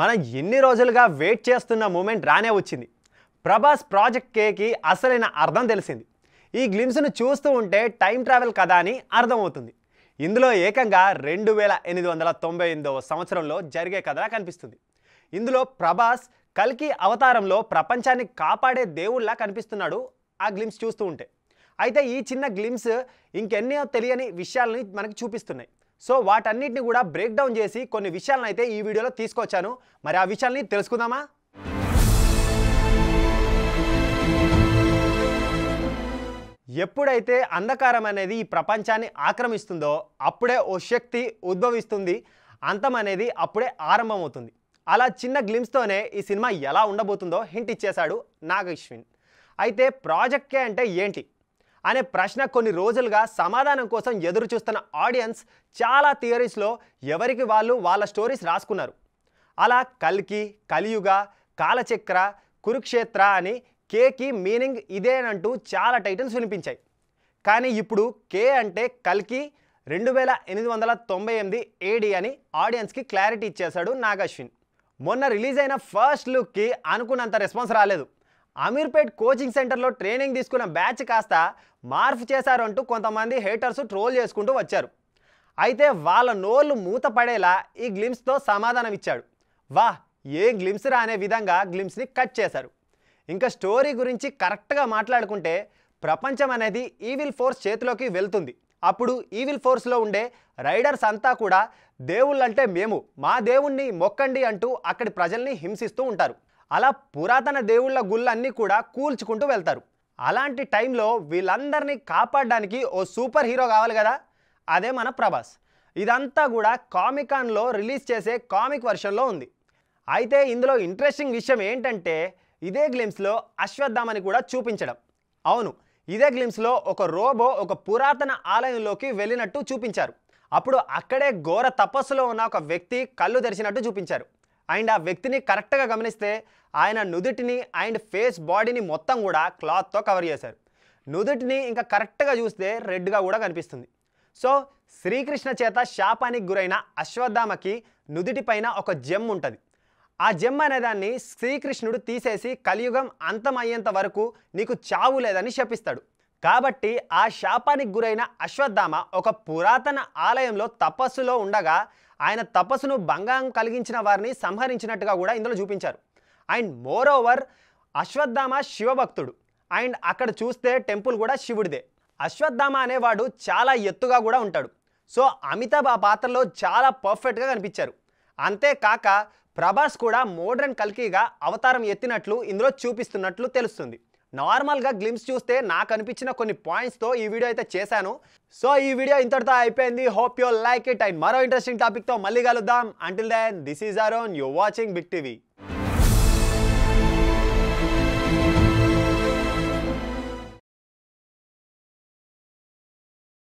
మనం ఎన్ని రోజులుగా వెయిట్ చేస్తున్న మూమెంట్ రానే వచ్చింది ప్రభాస్ ప్రాజెక్ట్ కేకి అసలైన అర్థం తెలిసింది ఈ గ్లిమ్స్ను చూస్తూ ఉంటే టైం ట్రావెల్ కథ అని అర్థమవుతుంది ఇందులో ఏకంగా రెండు వేల ఎనిమిది వందల తొంభై ఎనిమిదవ సంవత్సరంలో జరిగే కథలా కనిపిస్తుంది ఇందులో ప్రభాస్ కల్కి అవతారంలో ప్రపంచాన్ని కాపాడే దేవుళ్ళ కనిపిస్తున్నాడు ఆ గ్లిమ్స్ చూస్తూ ఉంటే అయితే ఈ చిన్న గ్లిమ్స్ ఇంకెన్నో తెలియని విషయాలని మనకు చూపిస్తున్నాయి సో వాటన్నిటిని కూడా బ్రేక్ డౌన్ చేసి కొన్ని విషయాలను అయితే ఈ వీడియోలో తీసుకొచ్చాను మరి ఆ విషయాల్ని తెలుసుకుందామా ఎప్పుడైతే అంధకారం అనేది ఈ ప్రపంచాన్ని ఆక్రమిస్తుందో అప్పుడే ఓ శక్తి ఉద్భవిస్తుంది అంతం అనేది అప్పుడే ఆరంభమవుతుంది అలా చిన్న గ్లిమ్స్తోనే ఈ సినిమా ఎలా ఉండబోతుందో హింట్ ఇచ్చేశాడు నాగ అయితే ప్రాజెక్ట్ అంటే ఏంటి అనే ప్రశ్న కొన్ని రోజులుగా సమాధానం కోసం ఎదురు చూస్తున్న ఆడియన్స్ చాలా థియరీస్లో ఎవరికి వాళ్ళు వాళ్ళ స్టోరీస్ రాసుకున్నారు అలా కల్కి కలియుగ కాలచక్ర కురుక్షేత్ర అని కేకి మీనింగ్ ఇదేనంటూ చాలా టైటిల్స్ వినిపించాయి కానీ ఇప్పుడు కే అంటే కల్కి రెండు వేల ఎనిమిది వందల తొంభై ఎనిమిది ఏడి అని ఆడియన్స్కి క్లారిటీ ఇచ్చేశాడు నాగశ్విన్ మొన్న రిలీజ్ అయిన ఫస్ట్ లుక్కి అనుకున్నంత రెస్పాన్స్ రాలేదు అమీర్పేట్ కోచింగ్ సెంటర్లో ట్రైనింగ్ తీసుకున్న బ్యాచ్ కాస్త మార్పు చేశారంటూ కొంతమంది హేటర్స్ ట్రోల్ చేసుకుంటూ వచ్చారు అయితే వాళ్ళ నోళ్ళు మూత పడేలా ఈ గ్లిమ్స్తో సమాధానం ఇచ్చాడు వా ఏ గ్లిమ్స్ రా అనే విధంగా గ్లిమ్స్ని కట్ చేశారు ఇంకా స్టోరీ గురించి కరెక్ట్గా మాట్లాడుకుంటే ప్రపంచం అనేది ఈవిల్ ఫోర్స్ చేతిలోకి వెళ్తుంది అప్పుడు ఈవిల్ ఫోర్స్లో ఉండే రైడర్స్ అంతా కూడా దేవుళ్ళంటే మేము మా దేవుణ్ణి మొక్కండి అంటూ అక్కడి ప్రజల్ని హింసిస్తూ ఉంటారు అలా పురాతన దేవుళ్ళ గుళ్ళన్నీ కూడా కూల్చుకుంటూ వెళ్తారు అలాంటి టైంలో వీళ్ళందరినీ కాపాడడానికి ఓ సూపర్ హీరో కావాలి కదా అదే మన ప్రభాస్ ఇదంతా కూడా కామికాన్లో రిలీజ్ చేసే కామిక్ వర్షన్లో ఉంది అయితే ఇందులో ఇంట్రెస్టింగ్ విషయం ఏంటంటే ఇదే గ్లిమ్స్లో అశ్వత్థామని కూడా చూపించడం అవును ఇదే గ్లిమ్స్లో ఒక రోబో ఒక పురాతన ఆలయంలోకి వెళ్ళినట్టు చూపించారు అప్పుడు అక్కడే ఘోర తపస్సులో ఉన్న ఒక వ్యక్తి కళ్ళు తెరిచినట్టు చూపించారు అండ్ ఆ వ్యక్తిని కరెక్ట్గా గమనిస్తే ఆయన నుదుటిని అండ్ ఫేస్ బాడీని మొత్తం కూడా క్లాత్తో కవర్ చేశారు నుదుటిని ఇంకా కరెక్ట్గా చూస్తే రెడ్గా కూడా కనిపిస్తుంది సో శ్రీకృష్ణ చేత శాపానికి గురైన అశ్వత్థామకి నుదుటిపైన ఒక జెమ్ ఉంటుంది ఆ జెమ్ అనేదాన్ని శ్రీకృష్ణుడు తీసేసి కలియుగం అంతమయ్యేంత వరకు నీకు చావు లేదని శపిస్తాడు కాబట్టి ఆ శాపానికి గురైన అశ్వత్థామ ఒక పురాతన ఆలయంలో తపస్సులో ఉండగా ఆయన తపస్సును భంగం కలిగించిన వారిని సంహరించినట్టుగా కూడా ఇందులో చూపించారు అండ్ మోర్ ఓవర్ అశ్వత్థామ శివభక్తుడు అండ్ అక్కడ చూస్తే టెంపుల్ కూడా శివుడిదే అశ్వత్థామ అనేవాడు చాలా ఎత్తుగా కూడా ఉంటాడు సో అమితాబ్ ఆ పాత్రలో చాలా పర్ఫెక్ట్గా కనిపించారు అంతేకాక ప్రభాస్ కూడా మోడ్రన్ కల్కీగా అవతారం ఎత్తినట్లు ఇందులో చూపిస్తున్నట్లు తెలుస్తుంది నార్మల్గా గ్లిమ్స్ చూస్తే నాకు అనిపించిన కొన్ని పాయింట్స్తో ఈ వీడియో అయితే చేశాను సో ఈ వీడియో ఇంతటితో అయిపోయింది hope you like it and మరో ఇంట్రెస్టింగ్ టాపిక్తో మళ్ళీ కలుద్దాం until then this is Aaron you watching big TV